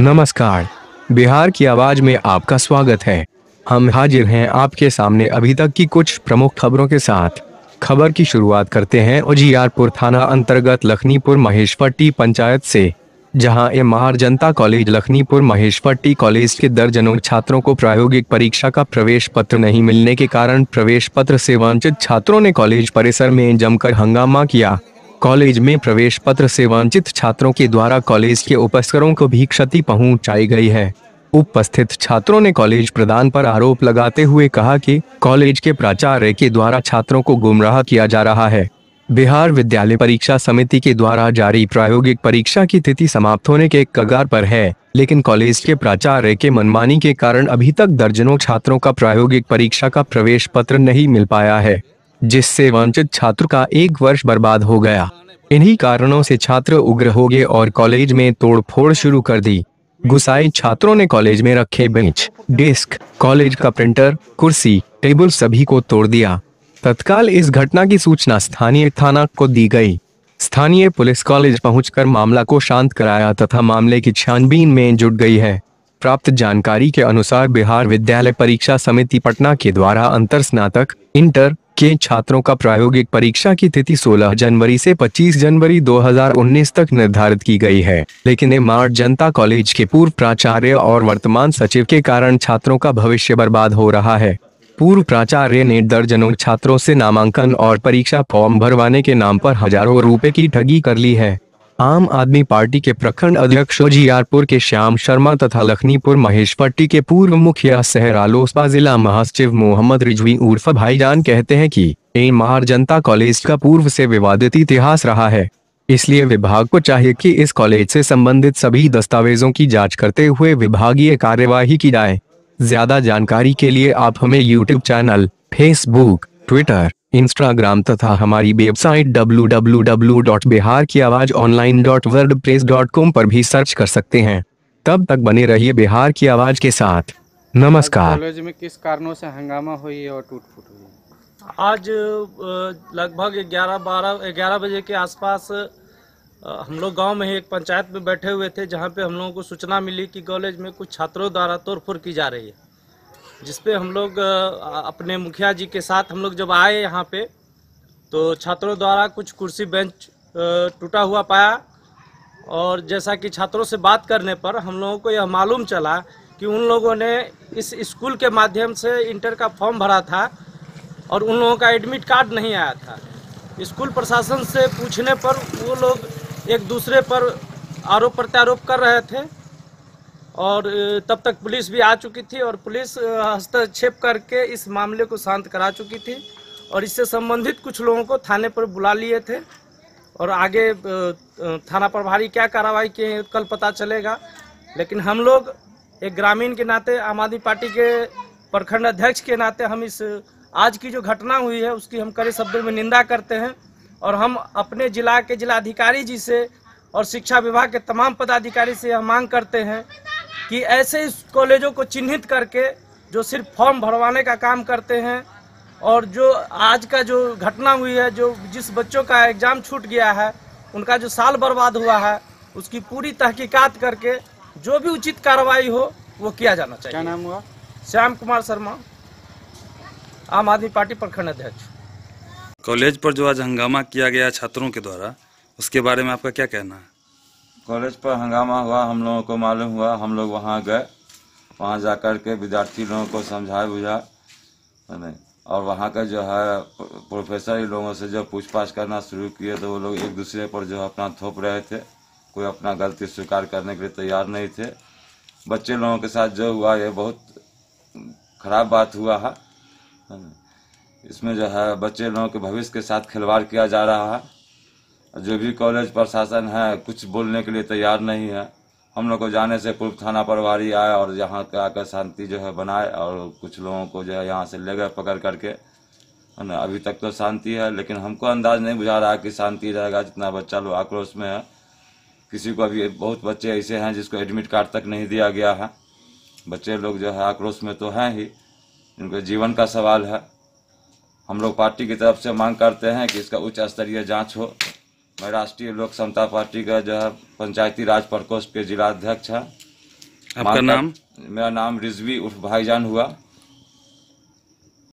नमस्कार बिहार की आवाज में आपका स्वागत है हम हाजिर हैं आपके सामने अभी तक की कुछ प्रमुख खबरों के साथ खबर की शुरुआत करते हैं उजियारपुर थाना अंतर्गत लखनीपुर महेशपट्टी पंचायत से जहां ए महार जनता कॉलेज लखनीपुर महेशपट्टी कॉलेज के दर्जनों छात्रों को प्रायोगिक परीक्षा का प्रवेश पत्र नहीं मिलने के कारण प्रवेश पत्र से वंचित छात्रों ने कॉलेज परिसर में जमकर हंगामा किया कॉलेज में प्रवेश पत्र से वंचित छात्रों के द्वारा कॉलेज के उपस्करों को भी क्षति पहुंचाई गई है उपस्थित छात्रों ने कॉलेज प्रदान पर आरोप लगाते हुए कहा कि कॉलेज के प्राचार्य के द्वारा छात्रों को गुमराह किया जा रहा है बिहार विद्यालय परीक्षा समिति के द्वारा जारी प्रायोगिक परीक्षा की तिथि समाप्त होने के कगार पर है लेकिन कॉलेज के प्राचार्य के मनमानी के कारण अभी तक दर्जनों छात्रों का प्रायोगिक परीक्षा का प्रवेश पत्र नहीं मिल पाया है जिससे वंचित छात्र का एक वर्ष बर्बाद हो गया इन्हीं कारणों से छात्र उग्र हो गए और कॉलेज में तोड़फोड़ शुरू कर दी घुसाए छात्रों ने कॉलेज में रखे बेंच डेस्क कॉलेज का प्रिंटर कुर्सी टेबल सभी को तोड़ दिया तत्काल इस घटना की सूचना स्थानीय थाना को दी गई स्थानीय पुलिस कॉलेज पहुंचकर मामला को शांत कराया तथा मामले की छानबीन में जुट गई है प्राप्त जानकारी के अनुसार बिहार विद्यालय परीक्षा समिति पटना के द्वारा अंतर स्नातक इंटर के छात्रों का प्रायोगिक परीक्षा की तिथि 16 जनवरी से 25 जनवरी 2019 तक निर्धारित की गई है लेकिन एमार्ट जनता कॉलेज के पूर्व प्राचार्य और वर्तमान सचिव के कारण छात्रों का भविष्य बर्बाद हो रहा है पूर्व प्राचार्य ने दर्जनों छात्रों से नामांकन और परीक्षा फॉर्म भरवाने के नाम पर हजारों रुपए की ठगी कर ली है आम आदमी पार्टी के प्रखंड अध्यक्ष जीआरपुर के श्याम शर्मा तथा लखनीपुर महेश पट्टी के पूर्व मुखिया सहरालोसपा जिला महासचिव मोहम्मद रिजवी उर्फ भाईजान कहते हैं कि ए महार जनता कॉलेज का पूर्व से विवादित इतिहास रहा है इसलिए विभाग को चाहिए कि इस कॉलेज से संबंधित सभी दस्तावेजों की जाँच करते हुए विभागीय कार्यवाही की जाए ज्यादा जानकारी के लिए आप हमें YouTube channel Facebook Twitter Instagram तथा हमारी वेबसाइट डब्ल्यू पर भी सर्च कर सकते हैं तब तक बने रहिए बिहार की आवाज़ के साथ नमस्कार कॉलेज में किस कारणों से हंगामा हुई और टूट फूट हुई आज लगभग ग्यारह बारह ग्यारह बजे के आसपास हम लोग गाँव में एक पंचायत में बैठे हुए थे जहां पे हम लोगों को सूचना मिली कि कॉलेज में कुछ छात्रों द्वारा तोड़फोड़ की जा रही है जिसपे हम लोग अपने मुखिया जी के साथ हम लोग जब आए यहाँ पे तो छात्रों द्वारा कुछ कुर्सी बेंच टूटा हुआ पाया और जैसा कि छात्रों से बात करने पर हम लोगों को यह मालूम चला कि उन लोगों ने इस स्कूल के माध्यम से इंटर का फॉर्म भरा था और उन लोगों का एडमिट कार्ड नहीं आया था स्कूल प्रशासन से पूछने पर वो लोग एक दूसरे पर आरोप प्रत्यारोप कर रहे थे और तब तक पुलिस भी आ चुकी थी और पुलिस हस्तक्षेप करके इस मामले को शांत करा चुकी थी और इससे संबंधित कुछ लोगों को थाने पर बुला लिए थे और आगे थाना प्रभारी क्या कार्रवाई किए कल पता चलेगा लेकिन हम लोग एक ग्रामीण के नाते आम आदमी पार्टी के प्रखंड अध्यक्ष के नाते हम इस आज की जो घटना हुई है उसकी हम कड़े शब्दों में निंदा करते हैं और हम अपने जिला के जिलाधिकारी जी से और शिक्षा विभाग के तमाम पदाधिकारी से यह मांग करते हैं कि ऐसे कॉलेजों को चिन्हित करके जो सिर्फ फॉर्म भरवाने का काम करते हैं और जो आज का जो घटना हुई है जो जिस बच्चों का एग्ज़ाम छूट गया है उनका जो साल बर्बाद हुआ है उसकी पूरी तहकीकात करके जो भी उचित कार्रवाई हो वो किया जाना चाहिए क्या नाम हुआ श्याम कुमार शर्मा आम आदमी पार्टी प्रखंड अध्यक्ष कॉलेज पर जो आज हंगामा किया गया छात्रों के द्वारा उसके बारे में आपका क्या कहना है कॉलेज पर हंगामा हुआ हम लोगों को मालूम हुआ हम लोग वहाँ गए वहाँ जा कर के विद्यार्थी लोगों को समझा बुझा नहीं और वहाँ का जो है प्रोफेसर इन लोगों से जब पूछताछ करना शुरू किए तो वो लोग एक दूसरे पर जो है अपना थोप रहे थे कोई अपना गलती स्वीकार करने के लिए तैयार नहीं थे बच्चे लोगों के साथ जो हुआ ये बहुत खराब बात हुआ है इसमें जो है बच्चे लोगों के भविष्य के साथ खिलवाड़ किया जा रहा है जो भी कॉलेज प्रशासन है कुछ बोलने के लिए तैयार नहीं है हम लोग को जाने से पूर्व थाना प्रभारी आए और यहाँ का आकर शांति जो है बनाए और कुछ लोगों को जो है यहाँ से ले गए पकड़ करके है ना अभी तक तो शांति है लेकिन हमको अंदाज नहीं बुझा रहा कि शांति रहेगा जितना बच्चा लोग आक्रोश में है किसी को अभी बहुत बच्चे ऐसे हैं जिसको एडमिट कार्ड तक नहीं दिया गया है बच्चे लोग जो है आक्रोश में तो हैं ही इनके जीवन का सवाल है हम लोग पार्टी की तरफ से मांग करते हैं कि इसका उच्च स्तरीय जांच हो मैं राष्ट्रीय लोक समता पार्टी का जो है पंचायती राज प्रकोष्ठ के जिला अध्यक्ष है आपका नाम मेरा नाम रिजवी उर्फ भाईजान हुआ